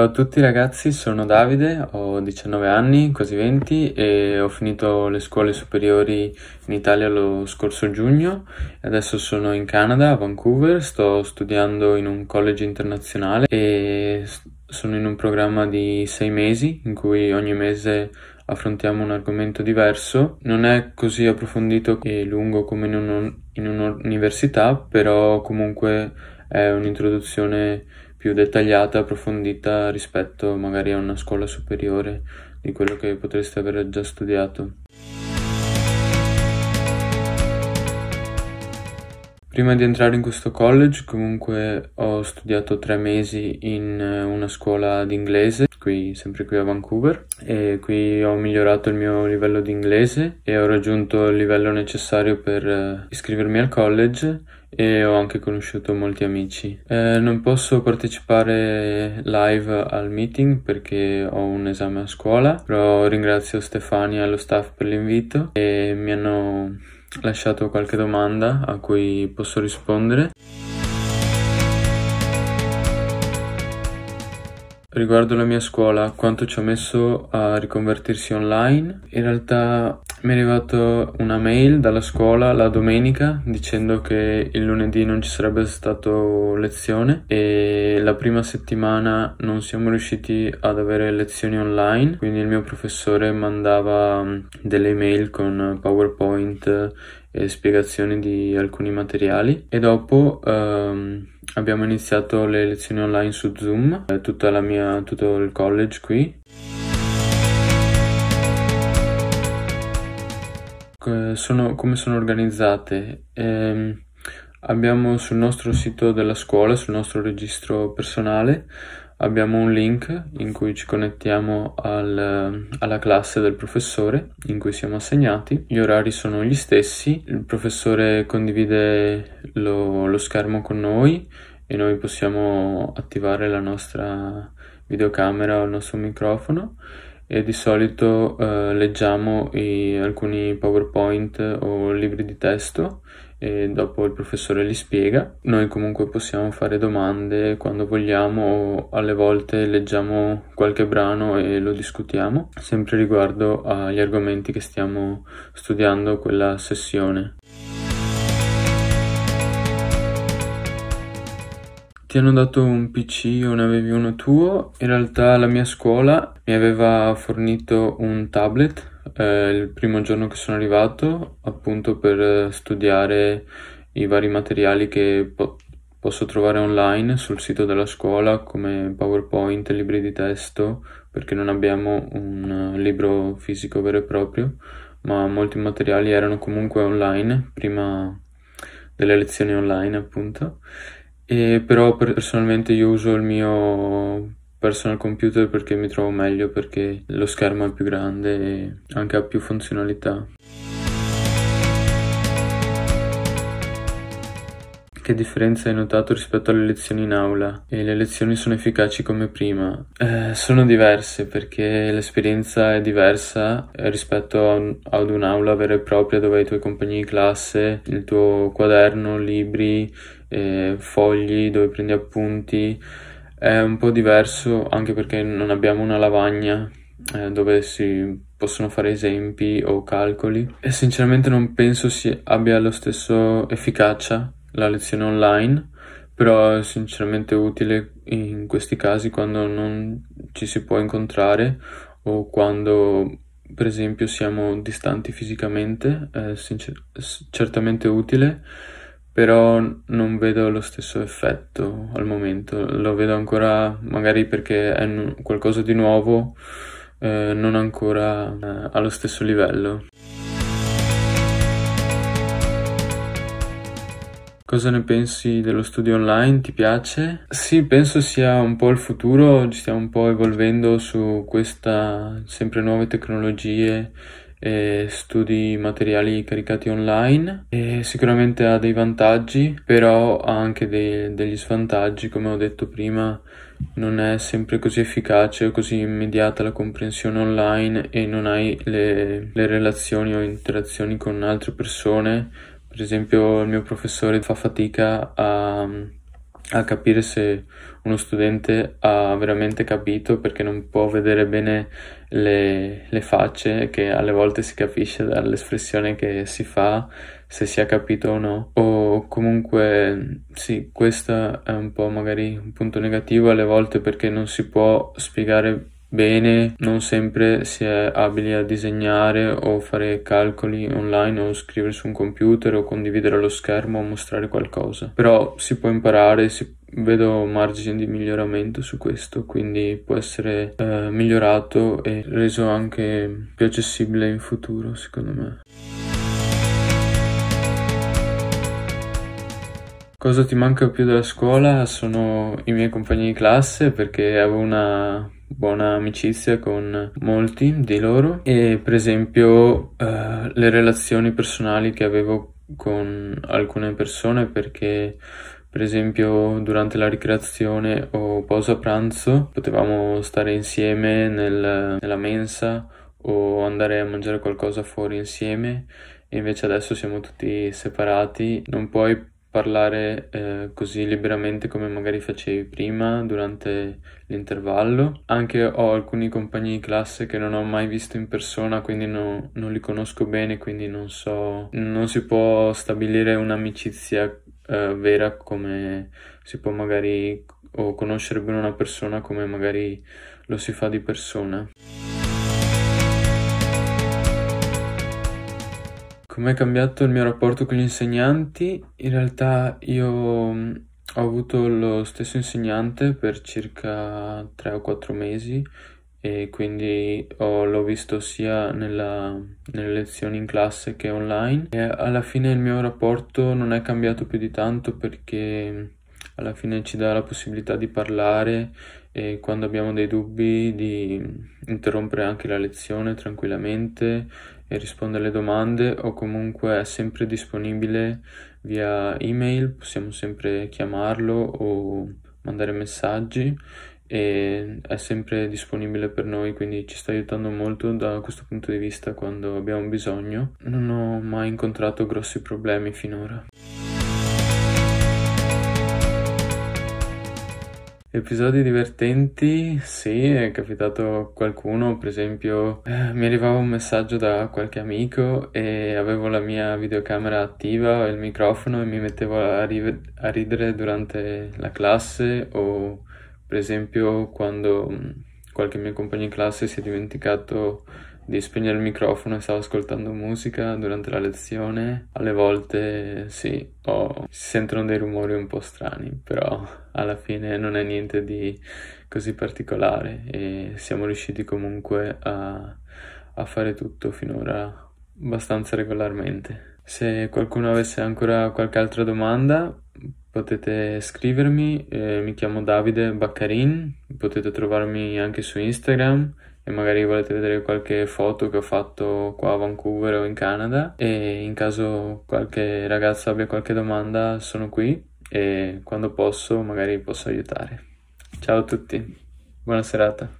Ciao a tutti ragazzi, sono Davide, ho 19 anni, quasi 20 e ho finito le scuole superiori in Italia lo scorso giugno. Adesso sono in Canada, a Vancouver, sto studiando in un college internazionale e sono in un programma di 6 mesi in cui ogni mese affrontiamo un argomento diverso. Non è così approfondito e lungo come in, un, in un'università, però comunque è un'introduzione più dettagliata, approfondita rispetto magari a una scuola superiore di quello che potreste aver già studiato. Prima di entrare in questo college comunque ho studiato tre mesi in eh, una scuola d'inglese qui, sempre qui a Vancouver e qui ho migliorato il mio livello di inglese e ho raggiunto il livello necessario per eh, iscrivermi al college e ho anche conosciuto molti amici. Eh, non posso partecipare live al meeting perché ho un esame a scuola, però ringrazio Stefania e lo staff per l'invito e mi hanno lasciato qualche domanda a cui posso rispondere. Riguardo la mia scuola, quanto ci ha messo a riconvertirsi online, in realtà mi è arrivata una mail dalla scuola la domenica dicendo che il lunedì non ci sarebbe stato lezione e la prima settimana non siamo riusciti ad avere lezioni online, quindi il mio professore mandava mm, delle mail con PowerPoint e spiegazioni di alcuni materiali e dopo... Um, abbiamo iniziato le lezioni online su Zoom, eh, mia, tutto il college qui. Sono, come sono organizzate? Ehm, Abbiamo sul nostro sito della scuola, sul nostro registro personale, abbiamo un link in cui ci connettiamo al, alla classe del professore in cui siamo assegnati. Gli orari sono gli stessi, il professore condivide lo, lo schermo con noi e noi possiamo attivare la nostra videocamera o il nostro microfono e di solito eh, leggiamo i, alcuni PowerPoint o libri di testo e dopo il professore li spiega. Noi comunque possiamo fare domande quando vogliamo o alle volte leggiamo qualche brano e lo discutiamo, sempre riguardo agli argomenti che stiamo studiando quella sessione. ti hanno dato un PC o ne avevi uno tuo? In realtà la mia scuola mi aveva fornito un tablet eh, il primo giorno che sono arrivato, appunto per studiare i vari materiali che po- posso trovare online sul sito della scuola come PowerPoint, libri di testo, perché non abbiamo un eh, libro fisico vero e proprio, ma molti materiali erano comunque online prima delle lezioni online, appunto. E però personalmente io uso il mio personal computer perché mi trovo meglio, perché lo schermo è più grande e anche ha più funzionalità. Che differenza hai notato rispetto alle lezioni in aula? E le lezioni sono efficaci come prima? Eh, sono diverse perché l'esperienza è diversa eh, rispetto un, ad un'aula vera e propria dove hai i tuoi compagni di classe, il tuo quaderno, libri, eh, fogli dove prendi appunti. È un po' diverso anche perché non abbiamo una lavagna eh, dove si possono fare esempi o calcoli e sinceramente non penso si abbia lo stesso efficacia la lezione online, però è sinceramente utile in questi casi quando non ci si può incontrare o quando per esempio siamo distanti fisicamente, è sincer- certamente utile, però non vedo lo stesso effetto al momento, lo vedo ancora magari perché è n- qualcosa di nuovo, eh, non ancora eh, allo stesso livello. Cosa ne pensi dello studio online? Ti piace? Sì, penso sia un po' il futuro, ci stiamo un po' evolvendo su queste sempre nuove tecnologie e studi materiali caricati online e sicuramente ha dei vantaggi, però ha anche dei, degli svantaggi, come ho detto prima, non è sempre così efficace o così immediata la comprensione online e non hai le, le relazioni o interazioni con altre persone per esempio il mio professore fa fatica a, a capire se uno studente ha veramente capito perché non può vedere bene le, le, facce che alle volte si capisce dall'espressione che si fa se si è capito o no o comunque sì questo è un po' magari un punto negativo alle volte perché non si può spiegare Bene, non sempre si è abili a disegnare o fare calcoli online o scrivere su un computer o condividere lo schermo o mostrare qualcosa. Però si può imparare, si vedo margini di miglioramento su questo, quindi può essere eh, migliorato e reso anche più accessibile in futuro, secondo me. Cosa ti manca più della scuola sono i miei compagni di classe perché avevo una buona amicizia con molti di loro e per esempio eh, le relazioni personali che avevo con alcune persone perché per esempio durante la ricreazione o pausa pranzo potevamo stare insieme nel, nella mensa o andare a mangiare qualcosa fuori insieme e invece adesso siamo tutti separati non puoi parlare eh, così liberamente come magari facevi prima durante l'intervallo. Anche ho alcuni compagni di classe che non ho mai visto in persona, quindi no, non li conosco bene, quindi non so, non si può stabilire un'amicizia eh, vera come si può magari o conoscere bene una persona come magari lo si fa di persona. Com'è cambiato il mio rapporto con gli insegnanti? In realtà io mm, ho avuto lo stesso insegnante per circa 3 o 4 mesi e quindi ho, l'ho visto sia nella, nelle lezioni in classe che online e alla fine il mio rapporto non è cambiato più di tanto perché mm, alla fine ci dà la possibilità di parlare e quando abbiamo dei dubbi di interrompere anche la lezione tranquillamente e rispondere alle domande o comunque è sempre disponibile via email, possiamo sempre chiamarlo o mandare messaggi e è sempre disponibile per noi, quindi ci sta aiutando molto da questo punto di vista quando abbiamo bisogno. Non ho mai incontrato grossi problemi finora. Episodi divertenti? Sì, è capitato qualcuno, per esempio eh, mi arrivava un messaggio da qualche amico e avevo la mia videocamera attiva e il microfono e mi mettevo a, ri- a ridere durante la classe o per esempio quando mm, qualche mio compagno in classe si è dimenticato di spegnere il microfono e stavo ascoltando musica durante la lezione. Alle volte sì, oh, si sentono dei rumori un po' strani, però alla fine non è niente di così particolare e siamo riusciti comunque a, a fare tutto finora abbastanza regolarmente. Se qualcuno avesse ancora qualche altra domanda potete scrivermi, eh, mi chiamo Davide Baccarin, potete trovarmi anche su Instagram e magari volete vedere qualche foto che ho fatto qua a Vancouver o in Canada e in caso qualche ragazzo abbia qualche domanda sono qui e quando posso magari posso aiutare. Ciao a tutti, buona serata.